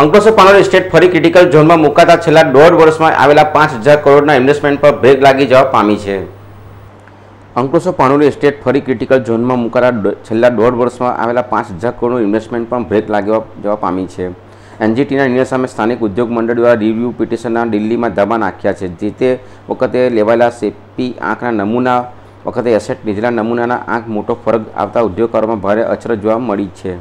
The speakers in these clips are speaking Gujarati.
અંકલેશ્વર પાનોલ સ્ટેટ ફરી ક્રિટિકલ ઝોનમાં મુકાતા છેલ્લા દોઢ વર્ષમાં આવેલા પાંચ હજાર કરોડના ઇન્વેસ્ટમેન્ટ પર ભેગ લાગી જવા પામી છે અંકલેશ્વર પાનોલ સ્ટેટ ફરી ક્રિટિકલ ઝોનમાં મુકાતા છેલ્લા દોઢ વર્ષમાં આવેલા પાંચ હજાર કરોડનું ઇન્વેસ્ટમેન્ટ પણ ભેગ લાગવા જવા પામી છે એનજીટીના નિર્ણય સામે સ્થાનિક ઉદ્યોગ મંડળ દ્વારા રિવ્યૂ પિટિશનના દિલ્હીમાં ધાબા નાખ્યા છે જે તે વખતે લેવાયેલા સેપી આંખના નમૂના વખતે એસેટ લીધેલા નમૂનાના આંખ મોટો ફરક આવતા ઉદ્યોગકારોમાં ભારે અચરજ જોવા મળી છે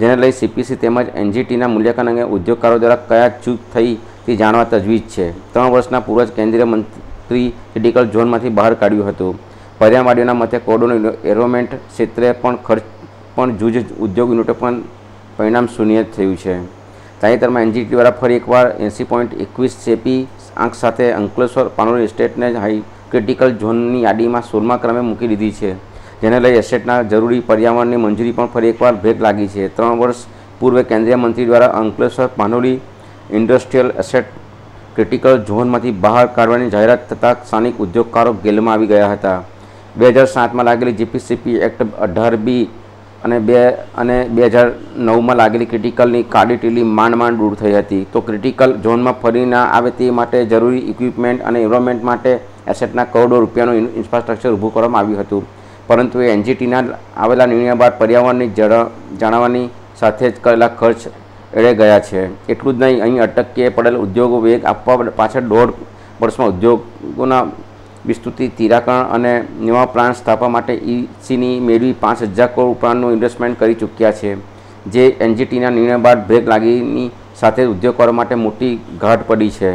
જેને લઈ સીપીસી તેમજ એનજીટીના મૂલ્યાંકન અંગે ઉદ્યોગકારો દ્વારા કયા ચૂક થઈ તે જાણવા તજવીજ છે ત્રણ વર્ષના પૂર્વ કેન્દ્રીય મંત્રી ક્રિટિકલ ઝોનમાંથી બહાર કાઢ્યું હતું પર્યાવાડીઓના મતે કોડોનો એરોમેન્ટ ક્ષેત્રે પણ ખર્ચ પણ જૂજ ઉદ્યોગ યુનિટો પણ પરિણામ શૂન્ય થયું છે તાજેતરમાં એનજીટી દ્વારા ફરી એકવાર એંસી પોઈન્ટ એકવીસ સેપી આંક સાથે અંકલેશ્વર પાનોલી એસ્ટેટને હાઈ ક્રિટિકલ ઝોનની યાદીમાં સોળમા ક્રમે મૂકી દીધી છે જેને લઈ એસેટના જરૂરી પર્યાવરણની મંજૂરી પણ ફરી એકવાર ભેટ લાગી છે ત્રણ વર્ષ પૂર્વે કેન્દ્રીય મંત્રી દ્વારા Ankleshwar Panoli industrial estate critical ઝોનમાંથી બહાર કાઢવાની જાહેરાત થતાં સ્થાનિક ઉદ્યોગકારો ગેલમાં આવી ગયા હતા બે હજાર સાતમાં લાગેલી જીપીસીપી એક્ટ અઢાર બી અને બે અને બે હજાર નવમાં લાગેલી ક્રિટિકલની કાળી ટીલી માંડ માંડ દૂર થઈ હતી તો ક્રિટિકલ ઝોનમાં ફરી ના આવે તે માટે જરૂરી ઇક્વિપમેન્ટ અને એન્વાયરમેન્ટ માટે એસેટના કરોડો રૂપિયાનું ઇન્ફ્રાસ્ટ્રક્ચર ઊભું કરવામાં આવ્યું હતું પરંતુ એ એનજીટીના આવેલા નિર્ણય બાદ પર્યાવરણની જળ જાણવાની સાથે જ કરેલા ખર્ચ એળે ગયા છે એટલું જ નહીં અહીં અટકીએ પડેલ ઉદ્યોગો વેગ આપવા પાછળ દોઢ વર્ષમાં ઉદ્યોગોના વિસ્તૃતિ તિરાકરણ અને નવા પ્લાન્ટ સ્થાપવા માટે ઈસીની મેળવી પાંચ હજાર કરોડ ઉપરાંતનું ઇન્વેસ્ટમેન્ટ કરી ચૂક્યા છે જે એનજીટીના નિર્ણય બાદ બ્રેક લાગીની સાથે ઉદ્યોગકારો માટે મોટી ઘાટ પડી છે